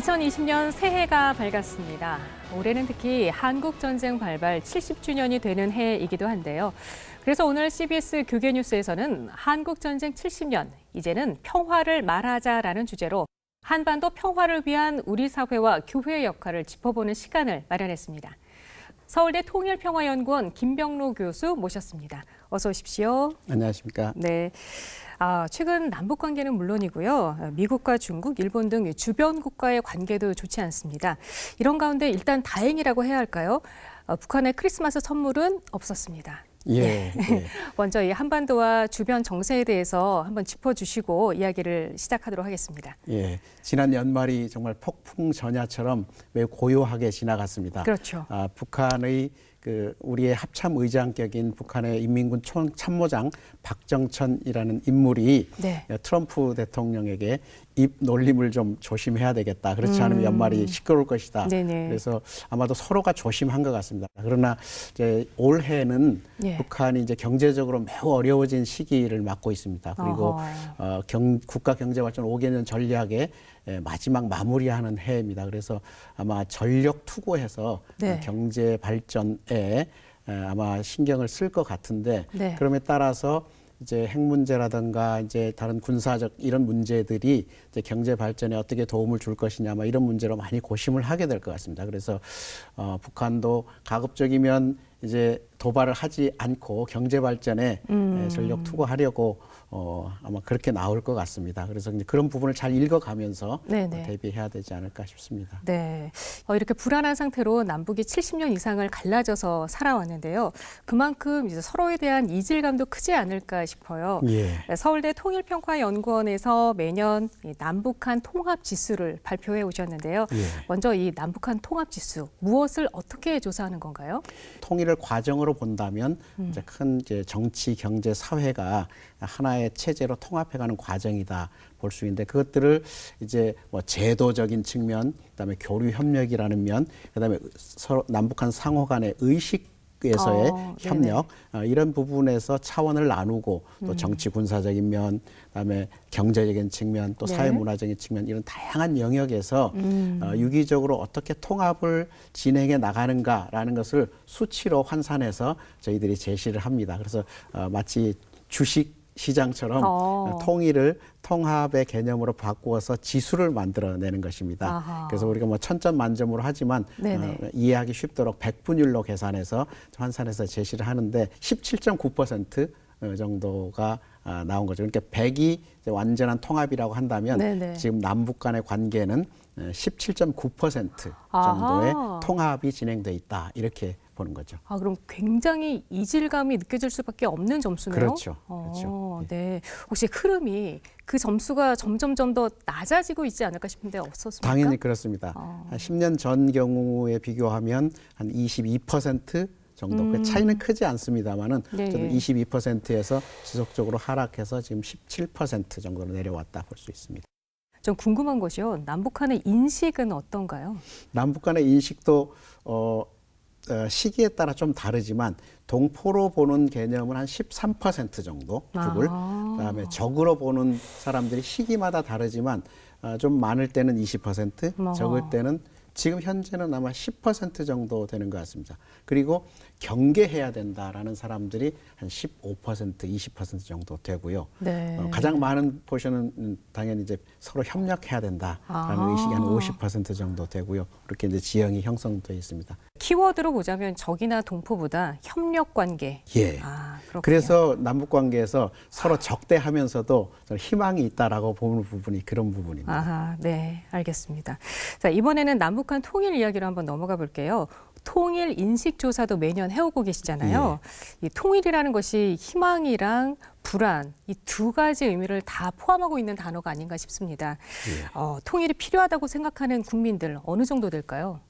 2020년 새해가 밝았습니다. 올해는 특히 한국전쟁 발발 70주년이 되는 해이기도 한데요. 그래서 오늘 CBS 교계 뉴스에서는 한국전쟁 70년, 이제는 평화를 말하자라는 주제로 한반도 평화를 위한 우리 사회와 교회의 역할을 짚어보는 시간을 마련했습니다. 서울대 통일평화연구원 김병로 교수 모셨습니다. 어서 오십시오. 안녕하십니까. 네. 아, 최근 남북 관계는 물론이고요. 미국과 중국, 일본 등 주변 국가의 관계도 좋지 않습니다. 이런 가운데 일단 다행이라고 해야 할까요? 어, 북한의 크리스마스 선물은 없었습니다. 예, 네. 예. 먼저 이 한반도와 주변 정세에 대해서 한번 짚어주시고 이야기를 시작하도록 하겠습니다. 예. 지난 연말이 정말 폭풍 전야처럼 매우 고요하게 지나갔습니다. 그렇죠. 아, 북한의 그 우리의 합참 의장격인 북한의 인민군 총 참모장 박정천이라는 인물이 네. 트럼프 대통령에게 입 놀림을 좀 조심해야 되겠다. 그렇지 않으면 음. 연말이 시끄러울 것이다. 네네. 그래서 아마도 서로가 조심한 것 같습니다. 그러나 이제 올해는 예. 북한이 이제 경제적으로 매우 어려워진 시기를 맞고 있습니다. 그리고 어 경, 국가 경제 발전 5개년 전략에 예, 마지막 마무리하는 해입니다. 그래서 아마 전력 투구해서 네. 어, 경제 발전에 어, 아마 신경을 쓸 것 같은데 네. 그럼에 따라서 이제 핵 문제라든가 이제 다른 군사적 이런 문제들이 이제 경제 발전에 어떻게 도움을 줄 것이냐 막 뭐 이런 문제로 많이 고심을 하게 될 것 같습니다. 그래서 어, 북한도 가급적이면 이제 도발을 하지 않고 경제 발전에 음. 전력 투구하려고 어, 아마 그렇게 나올 것 같습니다. 그래서 이제 그런 부분을 잘 읽어가면서 네네. 어, 네. 대비해야 되지 않을까 싶습니다. 네, 어, 이렇게 불안한 상태로 남북이 70년 이상을 갈라져서 살아왔는데요. 그만큼 이제 서로에 대한 이질감도 크지 않을까 싶어요. 예. 네, 서울대 통일평화연구원에서 매년 남북한 통합 지수를 발표해 오셨는데요. 예. 먼저 이 남북한 통합 지수 무엇을 어떻게 조사하는 건가요? 통일을 역사를 과정으로 본다면 음. 이제 큰 이제 정치, 경제, 사회가 하나의 체제로 통합해가는 과정이다 볼 수 있는데 그것들을 이제 뭐 제도적인 측면, 그다음에 교류 협력이라는 면, 그다음에 서로 남북한 상호 간의 의식 에서의 어, 협력 어, 이런 부분에서 차원을 나누고 또 음. 정치 군사적인 면 그다음에 경제적인 측면 또 네. 사회문화적인 측면 이런 다양한 영역에서 음. 어, 유기적으로 어떻게 통합을 진행해 나가는가라는 것을 수치로 환산해서 저희들이 제시를 합니다. 그래서 어, 마치 주식 시장처럼 어. 어 통일을 통합의 개념으로 바꾸어서 지수를 만들어내는 것입니다. 아하. 그래서 우리가 뭐 천점 만점으로 하지만 어, 이해하기 쉽도록 백분율로 계산해서 환산해서 제시를 하는데 17.9% 어, 정도가 아, 나온 거죠. 그러니까 백이 완전한 통합이라고 한다면 네네. 지금 남북 간의 관계는 17.9% 어, 정도의 아하. 통합이 진행돼 있다 이렇게 보는 거죠. 아 그럼 굉장히 이질감이 느껴질 수밖에 없는 점수네요. 그렇죠. 어, 그렇죠. 아, 네. 혹시 흐름이 그 점수가 점점점 더 낮아지고 있지 않을까 싶은데 없었습니까? 당연히 그렇습니다. 아. 한 10년 전 경우에 비교하면 한22% 정도. 그 음. 그 차이는 크지 않습니다만은 네. 저는 22%에서 지속적으로 하락해서 지금 17% 정도로 내려왔다 볼 수 있습니다. 좀 궁금한 것이요. 남북 한의 인식은 어떤가요? 남북 간의 인식도 어, 어, 시기에 따라 좀 다르지만 동포로 보는 개념은 한 13% 정도 북을 아. 그다음에 적으로 보는 사람들이 시기마다 다르지만 아, 좀 많을 때는 20% 아. 적을 때는 지금 현재는 아마 10% 정도 되는 것 같습니다. 그리고 경계해야 된다라는 사람들이 한 15%, 20% 정도 되고요. 네. 어, 가장 많은 포션은 당연히 이제 서로 협력해야 된다라는 아. 의식이 한 50% 정도 되고요. 그렇게 이제 지형이 형성돼 있습니다. 키워드로 보자면 적이나 동포보다 협력 관계. 예. 아, 그래서 남북 관계에서 서로 적대하면서도 희망이 있다라고 보는 부분이 그런 부분입니다. 아하, 네, 알겠습니다. 자, 이번에는 남북한 통일 이야기로 한번 넘어가 볼게요. 통일 인식 조사도 매년 해오고 계시잖아요. 예. 이 통일이라는 것이 희망이랑 불안 이 두 가지 의미를 다 포함하고 있는 단어가 아닌가 싶습니다. 예. 어, 통일이 필요하다고 생각하는 국민들 어느 정도 될까요?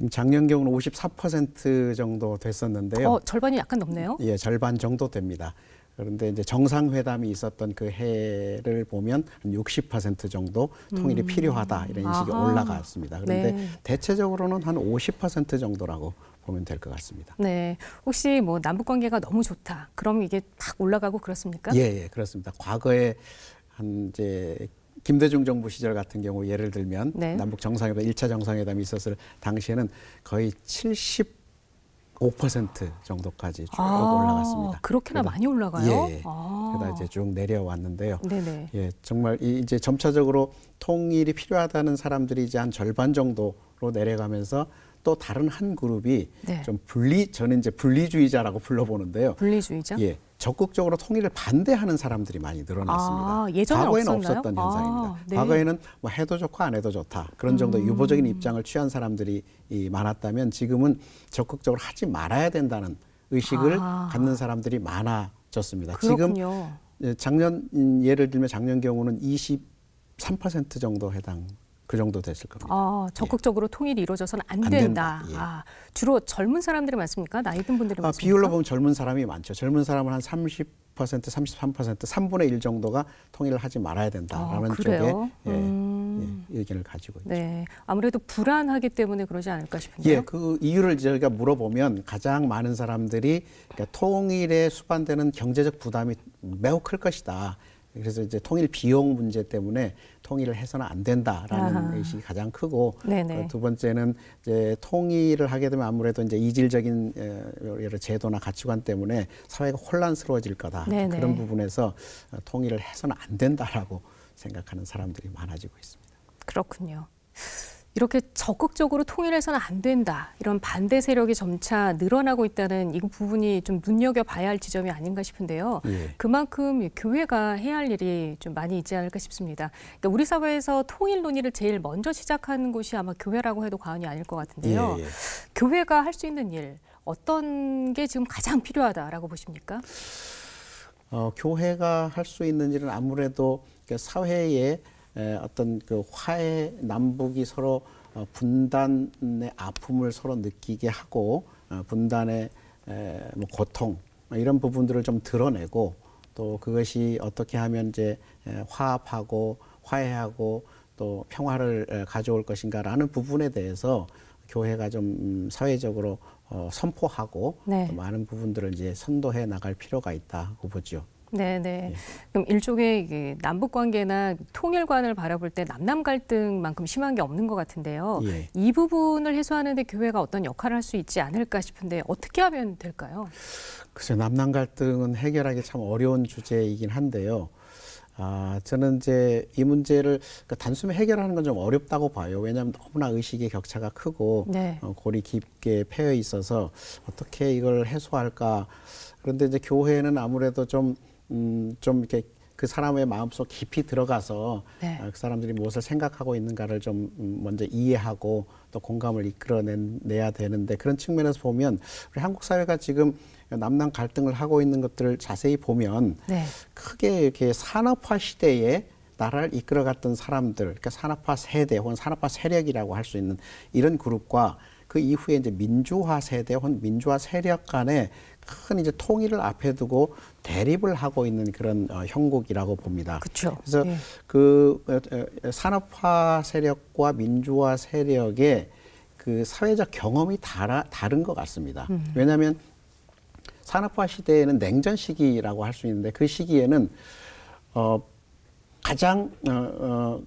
지금 작년 경우는 54% 정도 됐었는데요. 어, 절반이 약간 넘네요. 예, 절반 정도 됩니다. 그런데 이제 정상회담이 있었던 그 해를 보면 한60% 정도 통일이 음. 필요하다 이런 식이 아하. 올라갔습니다. 그런데 네. 대체적으로는 한 50% 정도라고 보면 될 것 같습니다. 네, 혹시 뭐 남북 관계가 너무 좋다. 그럼 이게 탁 올라가고 그렇습니까? 예, 예 그렇습니다. 과거에 한 이제 김대중 정부 시절 같은 경우 예를 들면 네. 남북 정상회담 1차 정상회담이 있었을 당시에는 거의 70 5% 정도까지 쭉 아, 올라갔습니다. 그렇게나 그러다, 많이 올라가요? 예, 예. 아. 그러다 이제 쭉 내려왔는데요. 네네. 예, 정말 이, 이제 점차적으로 통일이 필요하다는 사람들이 이제 한 절반 정도로 내려가면서 또 다른 한 그룹이 네. 좀 분리 저는 이제 분리주의자라고 불러보는데요. 분리주의자? 예, 적극적으로 통일을 반대하는 사람들이 많이 늘어났습니다. 아, 과거에는 없었나요? 없었던 아, 현상입니다. 아, 네. 과거에는 뭐 해도 좋고 안 해도 좋다 그런 정도 음. 유보적인 입장을 취한 사람들이 많았다면 지금은 적극적으로 하지 말아야 된다는 의식을 아. 갖는 사람들이 많아졌습니다. 그렇군요. 지금 예, 작년 음, 예를 들면 작년 경우는 23% 정도 해당 그 정도 됐을 겁니다. 아, 예. 적극적으로 예. 통일이 이루어져서는 안, 안 된다. 된다. 예. 아, 주로 젊은 사람들이 많습니까? 나이 든 분들이 아, 많습니까? 비율로 보면 젊은 사람이 많죠. 젊은 사람은 한 30, 33%, 3분의 1 정도가 통일을 하지 말아야 된다라는 아, 쪽에 예, 음. 예, 의견을 가지고 있죠. 네, 아무래도 불안하기 때문에 그러지 않을까 싶은데요. 예, 그 이유를 저희가 물어보면 가장 많은 사람들이 그러니까 통일에 수반되는 경제적 부담이 매우 클 것이다. 그래서 이제 통일 비용 문제 때문에 통일을 해서는 안 된다라는 아하. 의식이 가장 크고 그두 번째는 이제 통일을 하게 되면 아무래도 이제 이질적인 여러 제도나 가치관 때문에 사회가 혼란스러워질 거다 네네. 그런 부분에서 어, 통일을 해서는 안 된다라고 생각하는 사람들이 많아지고 있습니다. 그렇군요. 이렇게 적극적으로 통일해서는 안 된다. 이런 반대 세력이 점차 늘어나고 있다는 이 부분이 좀 눈여겨봐야 할 지점이 아닌가 싶은데요. 예. 그만큼 교회가 해야 할 일이 좀 많이 있지 않을까 싶습니다. 그러니까 우리 사회에서 통일 논의를 제일 먼저 시작하는 곳이 아마 교회라고 해도 과언이 아닐 것 같은데요. 예. 예. 교회가 할 수 있는 일 어떤 게 지금 가장 필요하다라고 보십니까? 어, 교회가 할 수 있는 일은 아무래도 그 사회에 어떤 그 화해 남북이 서로 어, 분단의 아픔을 서로 느끼게 하고 어, 분단의 뭐 고통 뭐 이런 부분들을 좀 드러내고 또 그것이 어떻게 하면 이제 화합하고 화해하고 또 평화를 가져올 것인가라는 부분에 대해서 교회가 좀 음, 사회적으로 어, 선포하고 네. 많은 부분들을 이제 선도해 나갈 필요가 있다고 보죠. 네, 네. 그럼 일종의 남북 관계나 통일관을 바라볼 때 남남 갈등만큼 심한 게 없는 것 같은데요. 예. 이 부분을 해소하는데 교회가 어떤 역할을 할 수 있지 않을까 싶은데 어떻게 하면 될까요? 글쎄 남남 갈등은 해결하기 참 어려운 주제이긴 한데요. 아, 저는 이제 이 문제를 그러니까 단순히 해결하는 건 좀 어렵다고 봐요. 왜냐하면 너무나 의식의 격차가 크고 네. 어, 골이 깊게 패여 있어서 어떻게 이걸 해소할까. 그런데 이제 교회는 아무래도 좀 음, 좀 이렇게 그 사람의 마음속 깊이 들어가서 네. 아, 그 사람들이 무엇을 생각하고 있는가를 좀 음, 먼저 이해하고 또 공감을 이끌어내야 되는데 그런 측면에서 보면 우리 한국 사회가 지금 남남 갈등을 하고 있는 것들을 자세히 보면 네. 크게 이렇게 산업화 시대에 나라를 이끌어갔던 사람들, 그러니까 산업화 세대 혹은 산업화 세력이라고 할 수 있는 이런 그룹과 그 이후에 이제 민주화 세대 혹은 민주화 세력 간의 큰 이제 통일을 앞에 두고 대립을 하고 있는 그런 어, 형국이라고 봅니다. 그렇죠. 그래서 예. 그 어, 어, 산업화 세력과 민주화 세력의 그 사회적 경험이 달아, 다른 것 같습니다. 음. 왜냐하면 산업화 시대에는 냉전 시기라고 할 수 있는데 그 시기에는 어, 가장 어, 어,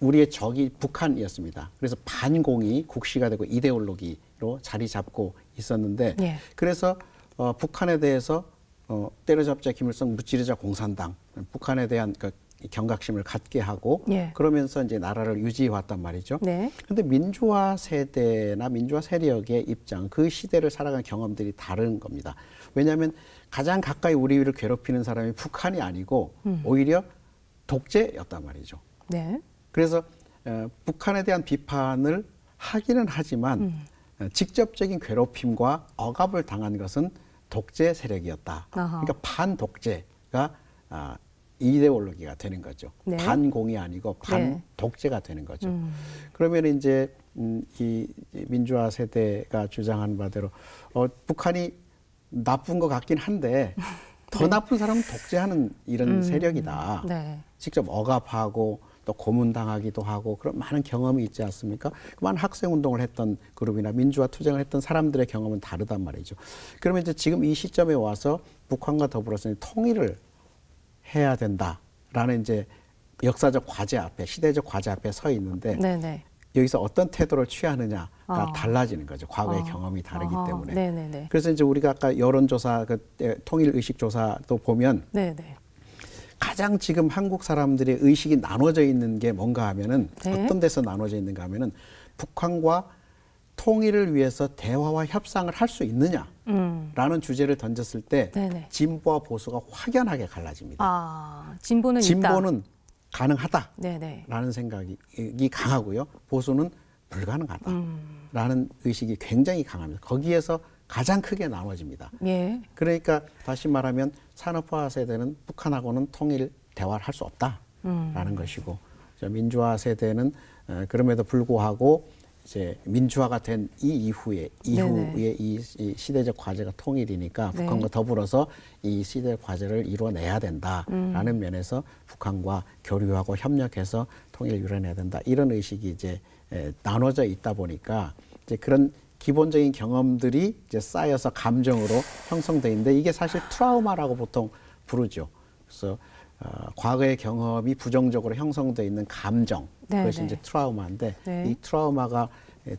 우리의 적이 북한이었습니다. 그래서 반공이 국시가 되고 이데올로기로 자리 잡고 있었는데 예. 그래서 어, 북한에 대해서 어, 때려잡자 김일성 무찌르자 공산당 북한에 대한 그 경각심을 갖게 하고 예. 그러면서 이제 나라를 유지해 왔단 말이죠. 그런데 네. 민주화 세대나 민주화 세력의 입장 그 시대를 살아간 경험들이 다른 겁니다. 왜냐하면 가장 가까이 우리를 괴롭히는 사람이 북한이 아니고 음. 오히려 독재였단 말이죠. 네. 그래서 어, 북한에 대한 비판을 하기는 하지만 음. 직접적인 괴롭힘과 억압을 당한 것은 독재 세력이었다. 아하. 그러니까 반독재가 아, 이데올로기가 되는 거죠. 네. 반공이 아니고 네. 반독재가 네. 되는 거죠. 음. 그러면 이제 음, 이 민주화 세대가 주장하는 바대로 어, 북한이 나쁜 것 같긴 한데 더 네. 나쁜 사람은 독재하는 이런 음. 세력이다. 네. 직접 억압하고 또 고문당하기도 하고 그런 많은 경험이 있지 않습니까? 그만 학생 운동을 했던 그룹이나 민주화 투쟁을 했던 사람들의 경험은 다르단 말이죠. 그러면 이제 지금 이 시점에 와서 북한과 더불어서 통일을 해야 된다라는 이제 역사적 과제 앞에 시대적 과제 앞에 서 있는데 네네. 여기서 어떤 태도를 취하느냐가 아. 달라지는 거죠. 과거의 아. 경험이 다르기 아. 때문에. 네네네. 그래서 이제 우리가 아까 여론조사, 그 통일 의식 조사도 보면 네네. 가장 지금 한국 사람들의 의식이 나눠져 있는 게 뭔가 하면은 네. 어떤 데서 나눠져 있는가 하면은 북한과 통일을 위해서 대화와 협상을 할 수 있느냐라는 음. 주제를 던졌을 때 네네. 진보와 보수가 확연하게 갈라집니다. 아, 진보는 진보는 있다. 가능하다라는 네네. 생각이 강하고요. 보수는 불가능하다라는 음. 의식이 굉장히 강합니다. 거기에서 가장 크게 나눠집니다. 예. 그러니까 다시 말하면 산업화 세대는 북한하고는 통일 대화를 할 수 없다라는 음. 것이고 민주화 세대는 어, 그럼에도 불구하고 이제 민주화가 된 이 이후에 이후에 이, 이, 시대적 과제가 통일이니까 네. 북한과 더불어서 이 시대 과제를 이뤄내야 된다라는 음. 면에서 북한과 교류하고 협력해서 통일 을 이뤄내야 된다 이런 의식이 이제 에, 나눠져 있다 보니까 이제 그런 기본적인 경험들이 이제 쌓여서 감정으로 형성돼 있는데 이게 사실 트라우마라고 보통 부르죠. 그래서 어, 과거의 경험이 부정적으로 형성돼 있는 감정 네 그것이 네. 이제 트라우마인데 네. 이 트라우마가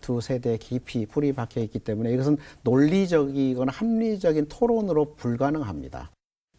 두 세대 에 깊이 뿌리 박혀 있기 때문에 이것은 논리적이거나 합리적인 토론으로 불가능합니다.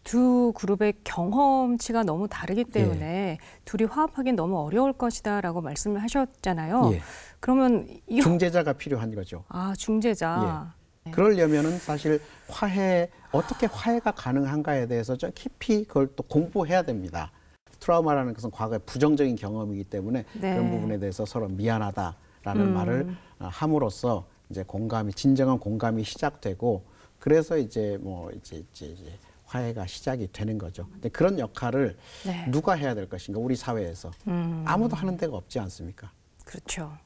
두 그룹의 경험치가 너무 다르기 예. 때문에 예. 둘이 화합하기는 너무 어려울 것이다라고 말씀을 하셨잖아요. 예. 그러면 이... 중재자가 필요한 거죠. 아 중재자. 예. 네. 그러려면은 사실 화해 어떻게 화해가 가능한가에 대해서 좀 깊이 그걸 또 공부해야 됩니다. 트라우마라는 것은 과거의 부정적인 경험이기 때문에 네. 그런 부분에 대해서 서로 미안하다라는 음. 말을 어, 함으로써 이제 공감이 진정한 공감이 시작되고 그래서 이제 뭐 이제, 이제, 이제 화해가 시작이 되는 거죠. 근데 그런 역할을 네. 누가 해야 될 것인가 우리 사회에서 음. 아무도 하는 데가 없지 않습니까? 그렇죠.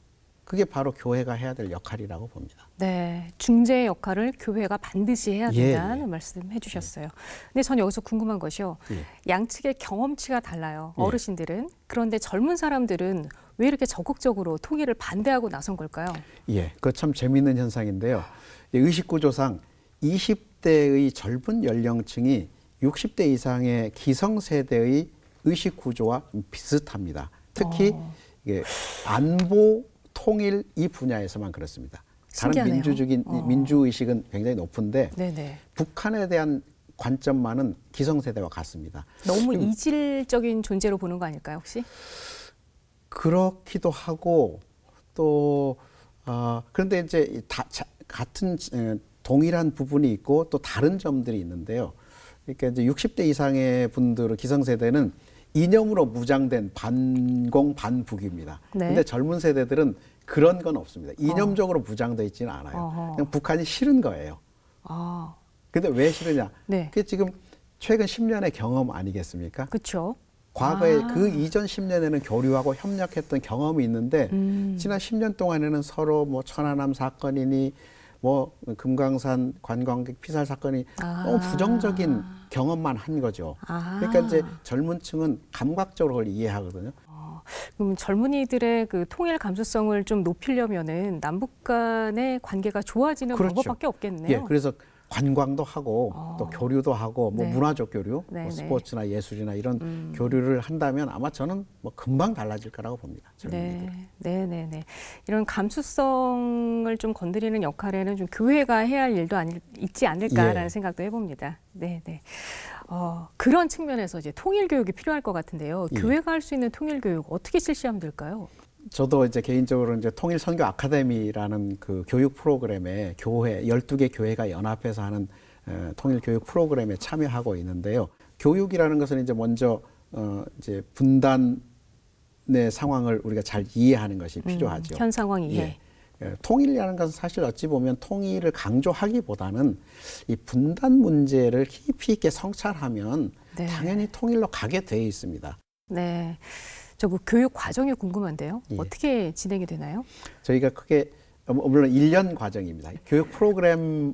그게 바로 교회가 해야 될 역할이라고 봅니다. 네, 중재의 역할을 교회가 반드시 해야 예. 된다는 예. 말씀해 주셨어요. 예. 근데 전 여기서 궁금한 것이요. 예. 양측의 경험치가 달라요. 예. 어르신들은 그런데 젊은 사람들은 왜 이렇게 적극적으로 통일을 반대하고 나선 걸까요? 예, 그참 거 재미있는 현상인데요. 의식 구조상 20대의 젊은 연령층이 60대 이상의 기성세대의 의식 구조와 비슷합니다. 특히 어. 이게 안보 통일 이 분야에서만 그렇습니다. 다른 민주적인 어. 민주 의식은 굉장히 높은데 네네. 북한에 대한 관점만은 기성세대와 같습니다. 너무 이질적인 존재로 보는 거 아닐까요, 혹시? 그렇기도 하고 또 어, 그런데 이제 다 자, 같은 어, 동일한 부분이 있고 또 다른 점들이 있는데요. 그러니까 이제 60대 이상의 분들은 기성세대는 이념으로 무장된 반공 반북입니다. 네. 근데 젊은 세대들은 그런 건 없습니다. 어. 이념적으로 어. 무장돼 있지는 않아요. 어허. 그냥 북한이 싫은 거예요. 아. 근데 왜 싫으냐? 네. 그게 지금 최근 10년의 경험 아니겠습니까? 그렇죠. 과거에 아. 그 이전 10년에는 교류하고 협력했던 경험이 있는데 음. 지난 10년 동안에는 서로 뭐 천안함 사건이니 뭐 금강산 관광객 피살 사건이 아. 너무 부정적인 경험만 한 거죠. 아. 그러니까 이제 젊은 층은 감각적으로 그걸 이해하거든요. 어, 그럼 젊은이들의 그 통일 감수성을 좀 높이려면은 남북 간의 관계가 좋아지는 그렇죠. 방법밖에 없겠네요. 예, 그래서 관광도 하고 어. 또 교류도 하고 뭐 네. 문화적 교류, 뭐 네, 네. 스포츠나 예술이나 이런 음. 교류를 한다면 아마 저는 뭐 금방 달라질 거라고 봅니다. 네. 네. 네, 네, 이런 감수성을 좀 건드리는 역할에는 좀 교회가 해야 할 일도 아니 있지 않을까라는 예. 생각도 해봅니다. 네, 네. 어, 그런 측면에서 이제 통일 교육이 필요할 것 같은데요. 예. 교회가 할 수 있는 통일 교육 어떻게 실시하면 될까요? 저도 이제 개인적으로 이제 통일 선교 아카데미라는 그 교육 프로그램에 교회 12개 교회가 연합해서 하는 에, 통일 교육 프로그램에 참여하고 있는데요. 교육이라는 것은 이제 먼저 어 이제 분단의 상황을 우리가 잘 이해하는 것이 음, 필요하죠. 음, 현 상황 이해. 예. 예. 통일이라는 것은 사실 어찌 보면 통일을 강조하기보다는 이 분단 문제를 깊이 있게 성찰하면 네. 당연히 통일로 가게 돼 있습니다. 네. 저그 교육 과정이 궁금한데요. 예. 어떻게 진행이 되나요? 저희가 크게 어, 뭐, 물론 1년 과정입니다. 교육 프로그램은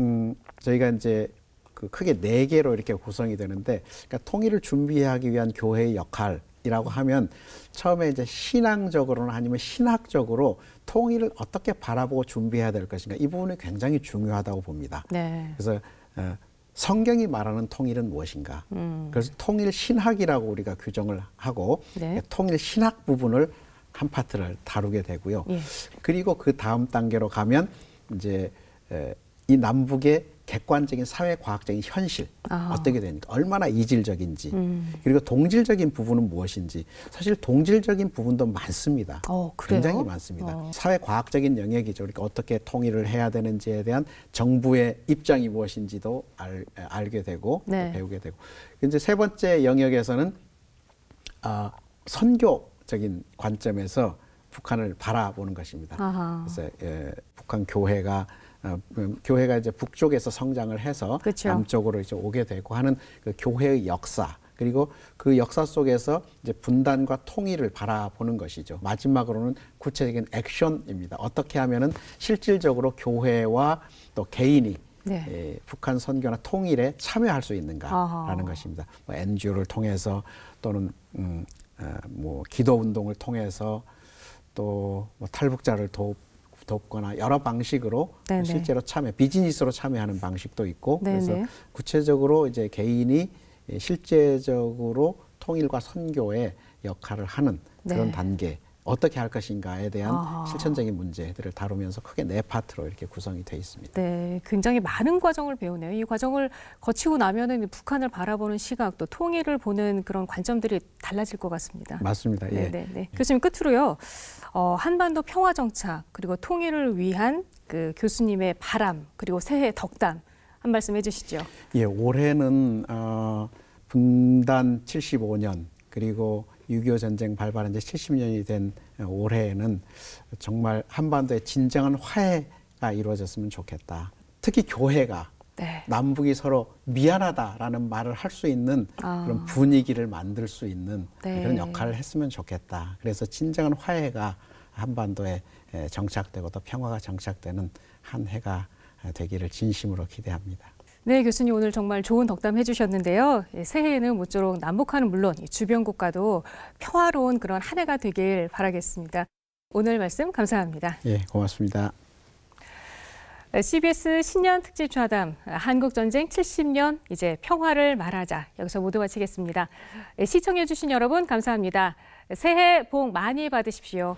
음, 저희가 이제 그 크게 네 개로 이렇게 구성이 되는데, 그러니까 통일을 준비하기 위한 교회의 역할. 이라고 하면 처음에 이제 신앙적으로나 아니면 신학적으로 통일을 어떻게 바라보고 준비해야 될 것인가 이 부분이 굉장히 중요하다고 봅니다. 네. 그래서 어, 성경이 말하는 통일은 무엇인가? 음. 그래서 통일 신학이라고 우리가 규정을 하고 네. 통일 신학 부분을 한 파트를 다루게 되고요. 예. 그리고 그 다음 단계로 가면 이제 에, 이 남북의 객관적인 사회과학적인 현실 아. 어떻게 되니까 얼마나 이질적인지 음. 그리고 동질적인 부분은 무엇인지 사실 동질적인 부분도 많습니다. 어, 굉장히 많습니다. 어. 사회과학적인 영역이죠. 그러니까 어떻게 통일을 해야 되는지에 대한 정부의 입장이 무엇인지도 알, 알게 되고 네. 배우게 되고 이제 세 번째 영역에서는 아, 선교적인 관점에서 북한을 바라보는 것입니다. 아하. 그래서 예, 북한 교회가 어, 그 교회가 이제 북쪽에서 성장을 해서 그쵸. 남쪽으로 이제 오게 되고 하는 그 교회의 역사 그리고 그 역사 속에서 이제 분단과 통일을 바라보는 것이죠. 마지막으로는 구체적인 액션입니다. 어떻게 하면은 실질적으로 교회와 또 개인이 네. 예, 북한 선교나 통일에 참여할 수 있는가라는 아하. 것입니다. 뭐 NGO를 통해서 또는 음, 어, 뭐 기도 운동을 통해서 또뭐 탈북자를 돕 돕거나 여러 방식으로 네네. 실제로 참여 비즈니스로 참여하는 방식도 있고 네네. 그래서 구체적으로 이제 개인이 실제적으로 통일과 선교의 역할을 하는 그런 네. 단계 어떻게 할 것인가에 대한 아 실천적인 문제들을 다루면서 크게 네 파트로 이렇게 구성이 돼 있습니다. 네, 굉장히 많은 과정을 배우네요. 이 과정을 거치고 나면은 북한을 바라보는 시각 또 통일을 보는 그런 관점들이 달라질 것 같습니다. 맞습니다. 예. 네, 네, 네. 교수님 끝으로요. 어, 한반도 평화 정착 그리고 통일을 위한 그 교수님의 바람 그리고 새해 덕담 한 말씀 해주시죠. 예, 올해는 어, 분단 75년 그리고 6.25 전쟁 발발한 지 70년이 된 올해에는 정말 한반도에 진정한 화해가 이루어졌으면 좋겠다. 특히 교회가 네. 남북이 서로 미안하다라는 말을 할 수 있는 아. 그런 분위기를 만들 수 있는 네. 그런 역할을 했으면 좋겠다. 그래서 진정한 화해가 한반도에 정착되고 또 평화가 정착되는 한 해가 되기를 진심으로 기대합니다. 네, 교수님 오늘 정말 좋은 덕담 해주셨는데요. 예, 새해에는 모쪼록 남북한은 물론 주변국과도 평화로운 그런 한 해가 되길 바라겠습니다. 오늘 말씀 감사합니다. 예, 고맙습니다. 네, CBS 신년 특집 좌담 아, 한국 전쟁 70년 이제 평화를 말하자 여기서 모두 마치겠습니다. 예, 시청해 주신 여러분 감사합니다. 새해 복 많이 받으십시오.